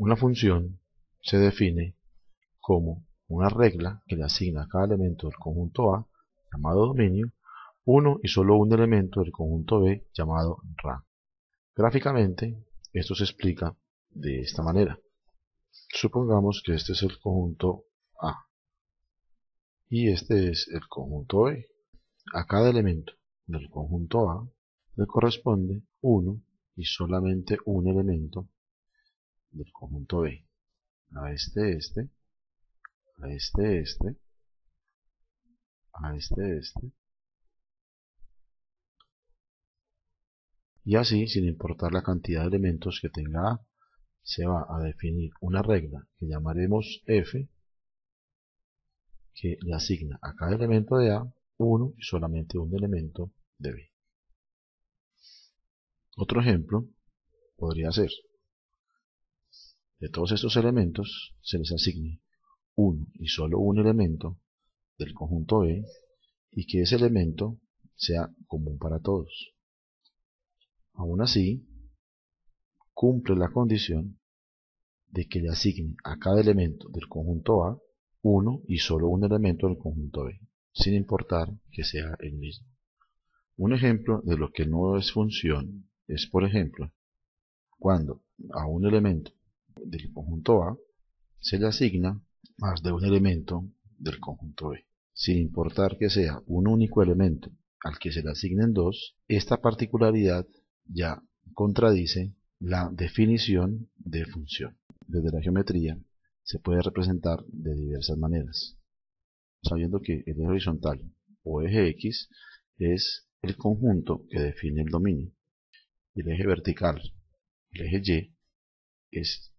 Una función se define como una regla que le asigna a cada elemento del conjunto A, llamado dominio, uno y solo un elemento del conjunto B, llamado RA. Gráficamente, esto se explica de esta manera. Supongamos que este es el conjunto A y este es el conjunto B. A cada elemento del conjunto A le corresponde uno y solamente un elemento del conjunto B. A este, este, a este, este, a este, este. Y así, sin importar la cantidad de elementos que tenga A, se va a definir una regla que llamaremos F, que le asigna a cada elemento de A uno y solamente un elemento de B. Otro ejemplo podría ser de todos estos elementos se les asigne uno y solo un elemento del conjunto B y que ese elemento sea común para todos. Aún así, cumple la condición de que le asigne a cada elemento del conjunto A uno y solo un elemento del conjunto B, sin importar que sea el mismo. Un ejemplo de lo que no es función es, por ejemplo, cuando a un elemento del conjunto A se le asigna más de un elemento del conjunto B. Sin importar que sea un único elemento al que se le asignen dos, esta particularidad ya contradice la definición de función. Desde la geometría se puede representar de diversas maneras, sabiendo que el eje horizontal o eje X es el conjunto que define el dominio. El eje vertical, el eje Y, es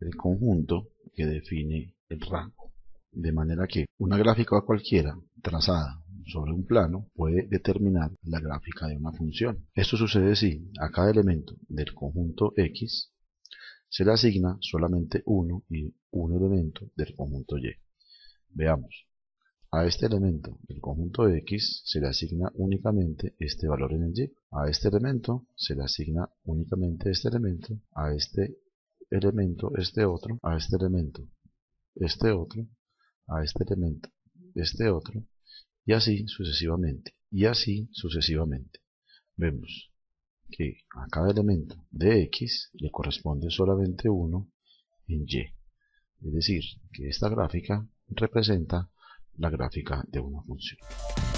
el conjunto que define el rango. De manera que una gráfica cualquiera trazada sobre un plano puede determinar la gráfica de una función. Esto sucede si a cada elemento del conjunto X se le asigna solamente uno y un elemento del conjunto Y. Veamos, a este elemento del conjunto X se le asigna únicamente este valor en el Y. A este elemento se le asigna únicamente este elemento, a este elemento, este otro, a este elemento, este otro, a este elemento, este otro, y así sucesivamente, y así sucesivamente. Vemos que a cada elemento de x le corresponde solamente uno en y. Es decir, que esta gráfica representa la gráfica de una función.